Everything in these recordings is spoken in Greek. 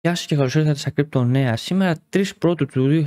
Γεια σας και καλώς ήρθατε στα Crypto Νέα. Σήμερα 3 πρώτου του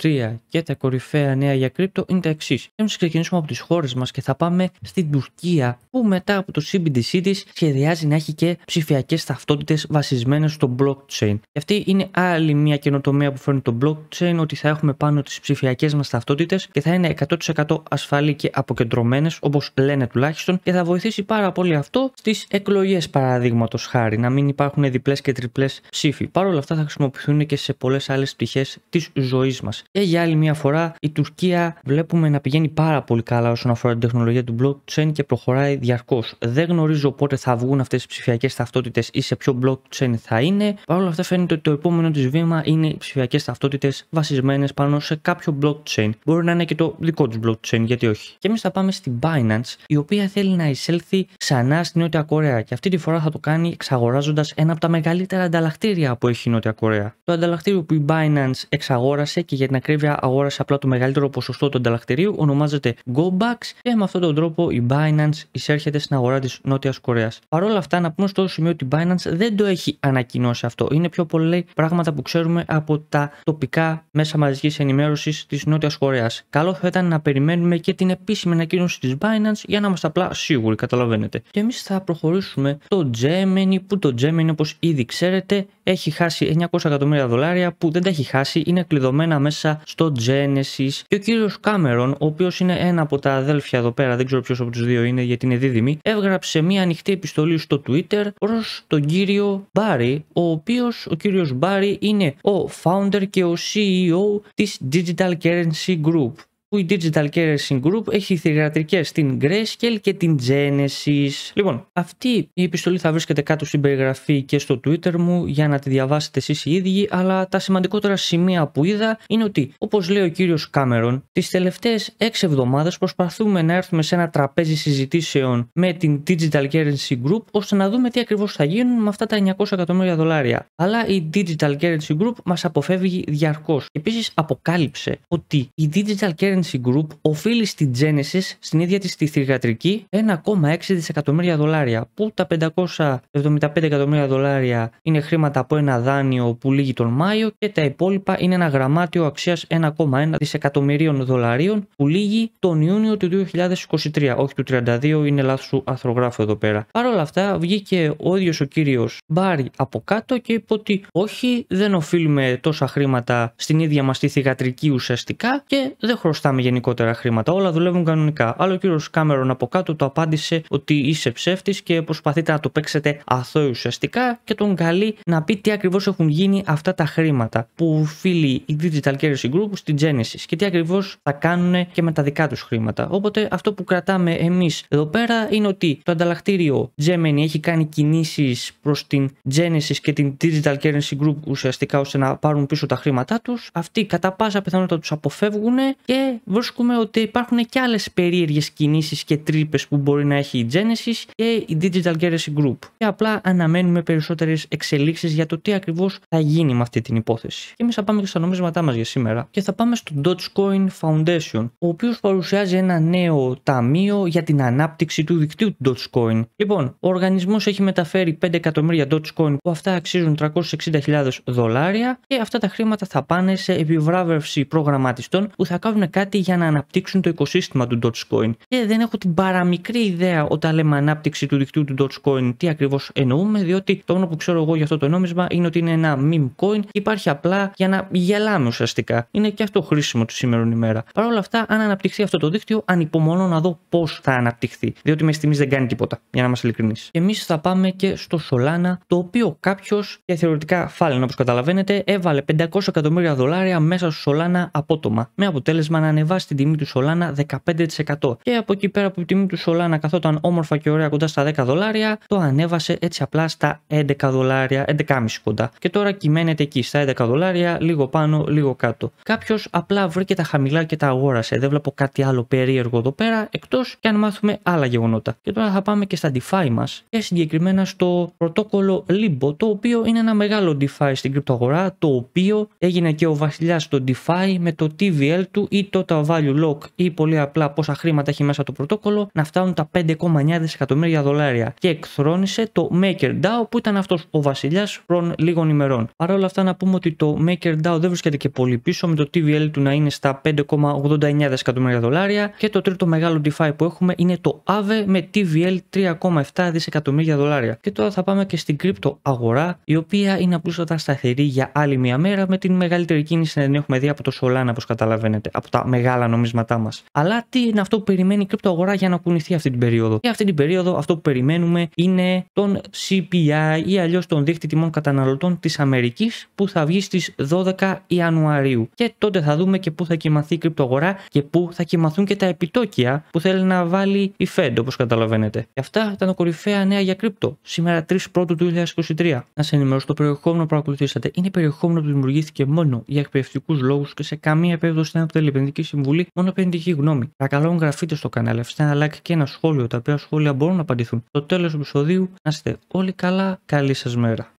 2023 και τα κορυφαία νέα για κρύπτο είναι τα εξής. Θέλουμε να ξεκινήσουμε από τις χώρες μας και θα πάμε στην Τουρκία που μετά από το CBDC της σχεδιάζει να έχει και ψηφιακές ταυτότητες βασισμένες στο blockchain. Και αυτή είναι άλλη μια καινοτομία που φέρνει το blockchain ότι θα έχουμε πάνω τις ψηφιακές μας ταυτότητες και θα είναι 100% ασφαλή και αποκεντρωμένες όπως λένε τουλάχιστον και θα βοηθήσει πάρα πολύ αυτό στις εκλογές, παραδείγματος χάρη να μην υπάρχουν διπλές και τριπλές ψήφοι Παρ' όλα αυτά θα χρησιμοποιηθούν και σε πολλές άλλες πτυχές της ζωής μας. Και ε, για άλλη μια φορά, η Τουρκία βλέπουμε να πηγαίνει πάρα πολύ καλά όσον αφορά την τεχνολογία του blockchain και προχωράει διαρκώς. Δεν γνωρίζω πότε θα βγουν αυτές τι ψηφιακές ταυτότητες ή σε ποιο blockchain θα είναι. Παρ' όλα αυτά, φαίνεται ότι το επόμενο της βήμα είναι οι ψηφιακές ταυτότητες βασισμένες πάνω σε κάποιο blockchain. Μπορεί να είναι και το δικό του blockchain, γιατί όχι. Και εμείς θα πάμε στην Binance, η οποία θέλει να εισέλθει ξανά στην Νότια Κορέα και αυτή τη φορά θα το κάνει εξαγοράζοντας ένα από τα μεγαλύτερα ανταλλακτήρια που έχει η Νότια Κορέα. Το ανταλλακτήριο που η Binance εξαγόρασε και για την ακρίβεια αγόρασε απλά το μεγαλύτερο ποσοστό του ανταλλακτηρίου ονομάζεται GoBucks και με αυτόν τον τρόπο η Binance εισέρχεται στην αγορά της Νότιας Κορέας. Παρ' όλα αυτά, να πούμε στο σημείο ότι η Binance δεν το έχει ανακοινώσει αυτό. Είναι πιο πολλοί πράγματα που ξέρουμε από τα τοπικά μέσα μαζικής ενημέρωσης της Νότιας Κορέας. Καλό θα ήταν να περιμένουμε και την επίσημη ανακοίνωση της Binance για να είμαστε απλά σίγουροι, καταλαβαίνετε. Και εμείς θα προχωρήσουμε το Gemini, που το Gemini όπως ήδη ξέρετε έχει χάσει 900 εκατομμύρια δολάρια που δεν τα έχει χάσει, είναι κλειδωμένα μέσα στο Genesis. Και ο κύριος Κάμερον, ο οποίος είναι ένα από τα αδέλφια εδώ πέρα, δεν ξέρω ποιος από τους δύο είναι γιατί είναι δίδυμη, έγραψε μια ανοιχτή επιστολή στο Twitter προς τον κύριο Μπάρι, ο οποίος ο κύριος Μπάρι είναι ο founder και ο CEO της Digital Currency Group που η Digital Currency Group έχει θηγατρικές στην Grayscale και την Genesis. Λοιπόν, αυτή η επιστολή θα βρίσκεται κάτω στην περιγραφή και στο Twitter μου για να τη διαβάσετε εσείς οι ίδιοι, αλλά τα σημαντικότερα σημεία που είδα είναι ότι, όπως λέει ο κύριος Κάμερον, τις τελευταίες 6 εβδομάδες προσπαθούμε να έρθουμε σε ένα τραπέζι συζητήσεων με την Digital Currency Group ώστε να δούμε τι ακριβώς θα γίνουν με αυτά τα 900 εκατομμύρια δολάρια. Αλλά η Digital Currency Group μας αποφεύγει διαρκώς. Επίσης αποκάλυψε ότι η Digital Currency Group οφείλει στη Genesis, στην ίδια της τη θηγατρική, 1,6 δισεκατομμύρια δολάρια, που τα 575 εκατομμύρια δολάρια είναι χρήματα από ένα δάνειο που λύγει τον Μάιο και τα υπόλοιπα είναι ένα γραμμάτιο αξίας 1,1 δισεκατομμυρίων δολαρίων που λύγει τον Ιούνιο του 2023, όχι του 32, είναι λάθος του αθρογράφου εδώ πέρα. Παρ' όλα αυτά βγήκε ο ίδιος ο κύριος Μπάρι από κάτω και είπε ότι όχι δεν οφείλουμε τόσα χρήματα στην ίδια μας τη θηγατρική ουσιαστικά και δεν χρωστάμε συζητάμε γενικότερα χρήματα. Όλα δουλεύουν κανονικά. Αλλά ο κύριος Κάμερον από κάτω το απάντησε ότι είσαι ψεύτης και προσπαθείτε να το παίξετε αθώοι ουσιαστικά και τον καλεί να πει τι ακριβώς έχουν γίνει αυτά τα χρήματα που φίλει η Digital Currency Group στην Genesis και τι ακριβώς θα κάνουν και με τα δικά τους χρήματα. Οπότε αυτό που κρατάμε εμείς εδώ πέρα είναι ότι το ανταλλακτήριο Gemini έχει κάνει κινήσεις προς την Genesis και την Digital Currency Group ουσιαστικά ώστε να πάρουν πίσω τα χρήματά τους. Αυτοί κατά πάσα πιθανότητα τους αποφεύγουν και βρίσκουμε ότι υπάρχουν και άλλες περίεργες κινήσεις και τρύπες που μπορεί να έχει η Genesis και η Digital Garrison Group. Και απλά αναμένουμε περισσότερες εξελίξεις για το τι ακριβώς θα γίνει με αυτή την υπόθεση. Και εμείς θα πάμε και στα νομίσματά μας για σήμερα και θα πάμε στο Dogecoin Foundation, ο οποίος παρουσιάζει ένα νέο ταμείο για την ανάπτυξη του δικτύου του Dogecoin. Λοιπόν, ο οργανισμός έχει μεταφέρει 5 εκατομμύρια Dogecoin που αυτά αξίζουν 360.000 δολάρια και αυτά τα χρήματα θα πάνε σε επιβράβευση προγραμματιστών που θα κάνουν κάτι κάτι για να αναπτύξουν το οικοσύστημα του Dogecoin. Και δεν έχω την παραμικρή ιδέα όταν λέμε ανάπτυξη του δικτύου του Dogecoin τι ακριβώς εννοούμε, διότι το μόνο που ξέρω εγώ για αυτό το νόμισμα είναι ότι είναι ένα meme coin και υπάρχει απλά για να γελάμε ουσιαστικά. Είναι και αυτό χρήσιμο τη σήμερα ημέρα. Παρ' όλα αυτά, αν αναπτυχθεί αυτό το δίκτυο, ανυπομονώ να δω πώς θα αναπτυχθεί. Διότι μέχρι στιγμής δεν κάνει τίποτα, για να μα ειλικρινεί. εμείς θα πάμε και στο Solana, το οποίο κάποιος και θεωρητικά φάλαινο όπως καταλαβαίνετε, έβαλε 500 εκατομμύρια δολάρια μέσα στο Solana απότομα. Με αποτέλεσμα να ανεβάσει την τιμή του Solana 15%. Και από εκεί πέρα που η τιμή του Solana καθόταν όμορφα και ωραία κοντά στα 10 δολάρια, το ανέβασε έτσι απλά στα 11 δολάρια, 11,5 κοντά. Και τώρα κυμαίνεται εκεί στα 11 δολάρια, λίγο πάνω, λίγο κάτω. Κάποιος απλά βρήκε τα χαμηλά και τα αγόρασε. Δεν βλέπω κάτι άλλο περίεργο εδώ πέρα, εκτός και αν μάθουμε άλλα γεγονότα. Και τώρα θα πάμε και στα DeFi μας και συγκεκριμένα στο πρωτόκολλο Limbo, το οποίο είναι ένα μεγάλο DeFi στην κρυπτοαγορά, το οποίο έγινε και ο βασιλιάς στο DeFi με το TVL του ή το τα value lock ή πολύ απλά πόσα χρήματα έχει μέσα το πρωτόκολλο να φτάνουν τα 5,9 δισεκατομμύρια δολάρια και εκθρόνησε το MakerDAO που ήταν αυτός ο βασιλιάς πριν λίγων ημερών. Παρ' όλα αυτά να πούμε ότι το MakerDAO δεν βρίσκεται και πολύ πίσω με το TVL του να είναι στα 5,89 δισεκατομμύρια δολάρια και το τρίτο μεγάλο DeFi που έχουμε είναι το AVE με TVL 3,7 δισεκατομμύρια δολάρια. Και τώρα θα πάμε και στην κρύπτο αγορά η οποία είναι απλούστατα σταθερή για άλλη μια μέρα με την μεγαλύτερη κίνηση να την έχουμε δει από το Solana όπως καταλαβαίνετε από τα μεγάλα νομίσματά μας. Αλλά τι είναι αυτό που περιμένει η κρυπτοαγορά για να κουνηθεί αυτή την περίοδο. Και αυτή την περίοδο αυτό που περιμένουμε είναι τον CPI ή αλλιώς τον δείκτη τιμών καταναλωτών της Αμερικής που θα βγει στις 12 Ιανουαρίου. Και τότε θα δούμε και πού θα κοιμαθεί η κρυπτοαγορά και πού θα κοιμαθούν και τα επιτόκια που θέλει να βάλει η Fed, όπως καταλαβαίνετε. Και αυτά ήταν τα κορυφαία νέα για κρύπτο. Σήμερα 3 Πρώτου του 2023. Να σε ενημερώσω το περιεχόμενο που ακολουθήσατε Είναι περιεχόμενο που δημιουργήθηκε μόνο για εκπαιδευτικούς λόγους και σε καμία περίπτωση δεν αποτελεί συμβουλή, μόνο επενδυτική γνώμη. Παρακαλώ, εγγραφείτε στο κανάλι, αφήστε ένα like και ένα σχόλιο, τα οποία σχόλια μπορούν να απαντηθούν. Στο τέλος του επεισοδίου, να είστε όλοι καλά. Καλή σας μέρα.